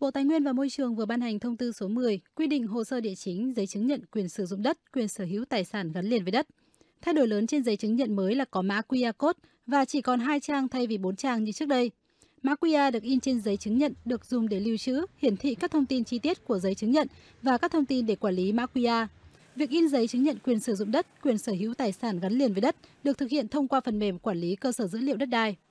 Bộ Tài nguyên và Môi trường vừa ban hành thông tư số 10 quy định hồ sơ địa chính, giấy chứng nhận quyền sử dụng đất, quyền sở hữu tài sản gắn liền với đất. Thay đổi lớn trên giấy chứng nhận mới là có mã QR code và chỉ còn hai trang thay vì bốn trang như trước đây. Mã QR được in trên giấy chứng nhận được dùng để lưu trữ, hiển thị các thông tin chi tiết của giấy chứng nhận và các thông tin để quản lý mã QR. Việc in giấy chứng nhận quyền sử dụng đất, quyền sở hữu tài sản gắn liền với đất được thực hiện thông qua phần mềm quản lý cơ sở dữ liệu đất đai.